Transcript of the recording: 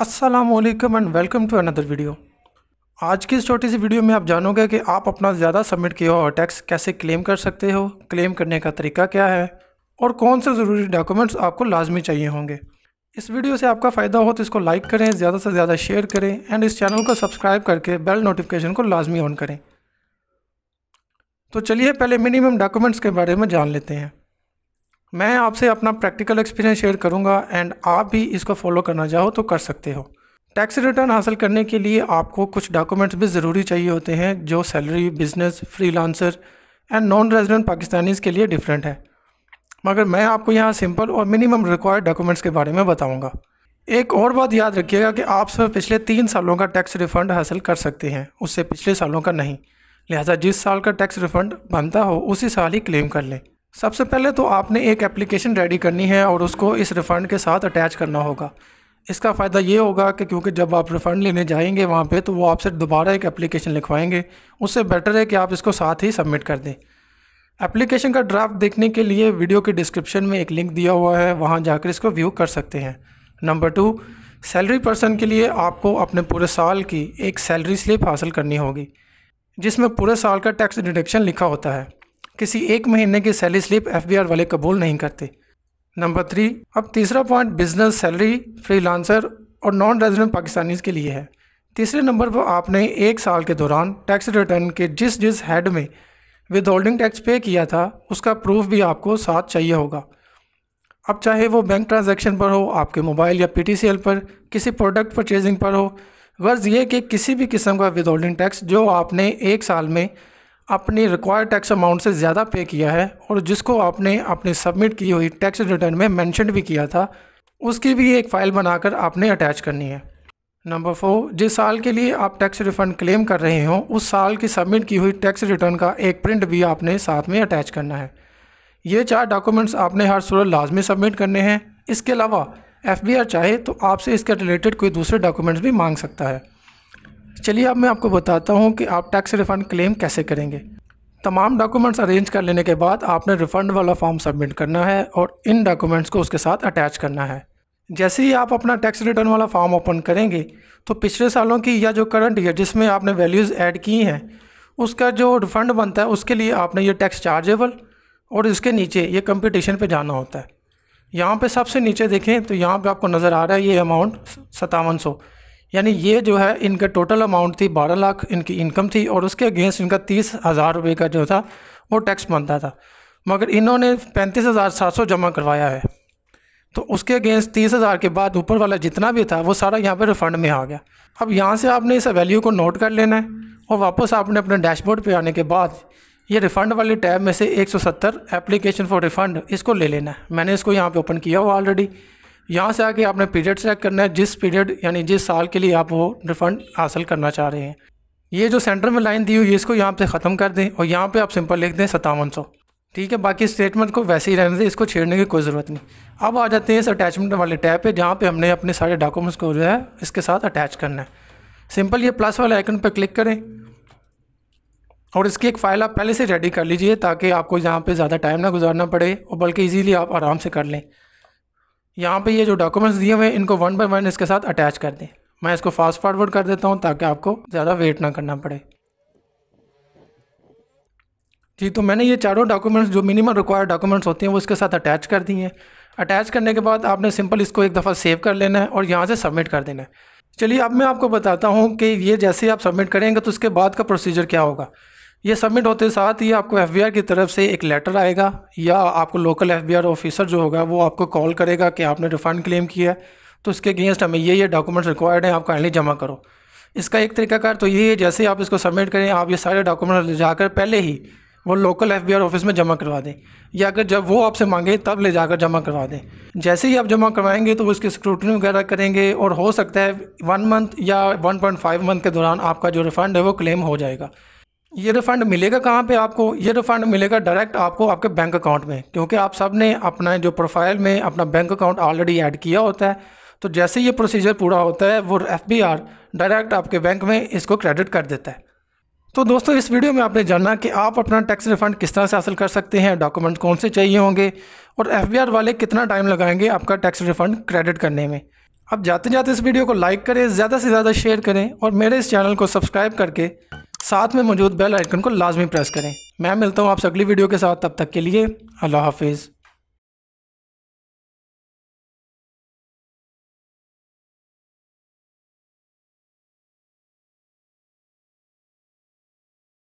Aslam and welcome to another video आज की इस छोटी सी वीडियो में आप जानोगे कि आप अपना ज़्यादा सबमिट किया हुआ टैक्स कैसे क्लेम कर सकते हो क्लेम करने का तरीका क्या है और कौन से ज़रूरी डॉक्यूमेंट्स आपको लाजमी चाहिए होंगे इस वीडियो से आपका फ़ायदा हो तो इसको लाइक करें ज़्यादा से ज़्यादा शेयर करें एंड इस चैनल को सब्सक्राइब करके बेल नोटिफिकेशन को लाजमी ऑन करें तो चलिए पहले मिनिमम डॉक्यूमेंट्स के बारे में जान लेते हैं मैं आपसे अपना प्रैक्टिकल एक्सपीरियंस शेयर करूंगा एंड आप भी इसको फॉलो करना चाहो तो कर सकते हो टैक्स रिटर्न हासिल करने के लिए आपको कुछ डॉक्यूमेंट्स भी ज़रूरी चाहिए होते हैं जो salary business freelancer and non resident Pakistanis के लिए डिफरेंट है मगर मैं आपको यहाँ सिंपल और मिनिमम रिक्वायर्ड डॉक्यूमेंट्स के बारे में बताऊँगा एक और बात याद रखिएगा कि आप सब पिछले तीन सालों का टैक्स रिफंड हासिल कर सकते हैं उससे पिछले सालों का नहीं लिहाजा जिस साल का टैक्स रिफंड बनता हो उसी साल ही क्लेम कर लें सबसे पहले तो आपने एक एप्लीकेशन रेडी करनी है और उसको इस रिफ़ंड के साथ अटैच करना होगा इसका फ़ायदा ये होगा कि क्योंकि जब आप रिफ़ंड लेने जाएंगे वहाँ पे तो वो आपसे दोबारा एक एप्लीकेशन लिखवाएंगे उससे बेटर है कि आप इसको साथ ही सबमिट कर दें एप्लीकेशन का ड्राफ्ट देखने के लिए वीडियो के डिस्क्रिप्शन में एक लिंक दिया हुआ है वहाँ जाकर इसको व्यू कर सकते हैं नंबर टू सैलरी पर्सन के लिए आपको अपने पूरे साल की एक सैलरी स्लिप हासिल करनी होगी जिसमें पूरे साल का टैक्स डिडक्शन लिखा होता है किसी एक महीने की सैलरी स्लिप एफ वाले कबूल नहीं करते नंबर थ्री अब तीसरा पॉइंट बिजनेस सैलरी फ्रीलांसर और नॉन रेजिडेंट पाकिस्तानीज के लिए है तीसरे नंबर पर आपने एक साल के दौरान टैक्स रिटर्न के जिस जिस हेड में विद होल्डिंग टैक्स पे किया था उसका प्रूफ भी आपको साथ चाहिए होगा अब चाहे वो बैंक ट्रांजैक्शन पर हो आपके मोबाइल या पी पर किसी प्रोडक्ट परचेजिंग पर हो गर्ज ये कि किसी भी किस्म का विद होल्डिंग टैक्स जो आपने एक साल में अपनी रिक्वायर्ड टैक्स अमाउंट से ज़्यादा पे किया है और जिसको आपने अपनी सबमिट की हुई टैक्स रिटर्न में मैंशन भी किया था उसकी भी एक फ़ाइल बनाकर आपने अटैच करनी है नंबर फोर जिस साल के लिए आप टैक्स रिफंड क्लेम कर रहे हो उस साल की सबमिट की हुई टैक्स रिटर्न का एक प्रिंट भी आपने साथ में अटैच करना है ये चार डॉक्यूमेंट्स आपने हर सूरत लाजमी सबमिट करने हैं इसके अलावा एफ चाहे तो आपसे इसके रिलेटेड कोई दूसरे डॉक्यूमेंट्स भी मांग सकता है चलिए अब मैं आपको बताता हूँ कि आप टैक्स रिफंड क्लेम कैसे करेंगे तमाम डॉक्यूमेंट्स अरेंज कर लेने के बाद आपने रिफ़ंड वाला फॉर्म सबमिट करना है और इन डॉक्यूमेंट्स को उसके साथ अटैच करना है जैसे ही आप अपना टैक्स रिटर्न वाला फॉर्म ओपन करेंगे तो पिछले सालों की या जो करंट ईयर जिसमें आपने वैल्यूज़ ऐड की हैं उसका जो रिफ़ंड बनता है उसके लिए आपने ये टैक्स चार्जेबल और इसके नीचे ये कंपटीशन पे जाना होता है यहाँ पे सबसे नीचे देखें तो यहाँ पे आपको नज़र आ रहा है ये अमाउंट सतावन सौ यानी ये जो है इनका टोटल अमाउंट थी बारह लाख इनकी इनकम थी और उसके अगेंस्ट इनका तीस हज़ार रुपये का जो था वो टैक्स बनता था मगर इन्होंने पैंतीस हज़ार सात सौ जमा करवाया है तो उसके अगेंस्ट तीस हज़ार के बाद ऊपर वाला जितना भी था वो सारा यहाँ पर रिफंड में आ गया अब यहाँ से आपने इस वैल्यू को नोट कर लेना है और वापस आपने अपने डैशबोर्ड पर आने के बाद ये रिफ़ंड वाले टैब में से एक एप्लीकेशन फॉर रिफ़ंड इसको ले लेना है मैंने इसको यहाँ पर ओपन किया हुआ ऑलरेडी यहाँ से आके आपने पीरियड सेलेक्ट करना है जिस पीरियड यानी जिस साल के लिए आप वो रिफंड हासिल करना चाह रहे हैं ये जो सेंटर में लाइन दी हुई है इसको यहाँ पे ख़त्म कर दें और यहाँ पे आप सिंपल लिख दें सतावन सौ ठीक है बाकी स्टेटमेंट को वैसे ही रहने दें इसको छेड़ने की कोई ज़रूरत नहीं अब आ जाते हैं इस अटैचमेंट वाले टैब पे जहाँ पे हमने अपने सारे डॉक्यूमेंट्स को जो है इसके साथ अटैच करना है सिंपल ये प्लस वाले आइकन पर क्लिक करें और इसकी एक फ़ाइल आप पहले से रेडी कर लीजिए ताकि आपको यहाँ पर ज़्यादा टाइम ना गुजारना पड़े और बल्कि ईजीली आप आराम से कर लें यहाँ पे ये जो डॉक्यूमेंट्स दिए हुए हैं इनको वन बाय वन इसके साथ अटैच कर दें मैं इसको फास्ट फॉरवर्ड कर देता हूँ ताकि आपको ज़्यादा वेट ना करना पड़े जी तो मैंने ये चारों डॉक्यूमेंट्स जो मिनिमम रिक्वायर्ड डॉक्यूमेंट्स होते हैं वो इसके साथ अटैच कर दिए हैं अटैच करने के बाद आपने सिंपल इसको एक दफ़ा सेव कर लेना है और यहाँ से सबमिट कर देना है चलिए अब मैं आपको बताता हूँ कि ये जैसे आप सबमिट करेंगे तो उसके बाद का प्रोसीजर क्या होगा ये सबमिट होते साथ ही आपको एफ की तरफ से एक लेटर आएगा या आपको लोकल एफ ऑफिसर जो होगा वो आपको कॉल करेगा कि आपने रिफ़ंड क्लेम किया है तो उसके अगेंस्ट हमें ये ये डॉक्यूमेंट्स रिक्वायर्ड हैं आप काइंडली जमा करो इसका एक तरीकाकार तो ये है जैसे ही आप इसको सबमिट करें आप ये सारे डॉक्यूमेंट ले जाकर पहले ही वो लोकल एफ ऑफिस में जमा करवा दें या अगर जब वो आपसे मांगे तब ले जाकर जमा करवा दें जैसे ही आप जमा करवाएंगे तो वो स्क्रूटनी वगैरह करेंगे और हो सकता है वन मंथ या वन पॉइंट फाइव मंथ के दौरान आपका जो रिफ़ंड है वो क्लेम हो जाएगा ये रिफंड मिलेगा कहाँ पे आपको ये रिफंड मिलेगा डायरेक्ट आपको आपके बैंक अकाउंट में क्योंकि आप सब ने अपना जो प्रोफाइल में अपना बैंक अकाउंट ऑलरेडी ऐड किया होता है तो जैसे ये प्रोसीजर पूरा होता है वो एफ डायरेक्ट आपके बैंक में इसको क्रेडिट कर देता है तो दोस्तों इस वीडियो में आपने जानना कि आप अपना टैक्स रिफंड किस तरह से हासिल कर सकते हैं डॉक्यूमेंट कौन से चाहिए होंगे और एफ वाले कितना टाइम लगाएंगे आपका टैक्स रिफंड क्रेडिट करने में अब जाते जाते इस वीडियो को लाइक करें ज़्यादा से ज़्यादा शेयर करें और मेरे इस चैनल को सब्सक्राइब करके साथ में मौजूद बेल आइकन को लाजमी प्रेस करें मैं मिलता हूँ आपसे अगली वीडियो के साथ तब तक के लिए अल्लाह हाफिज़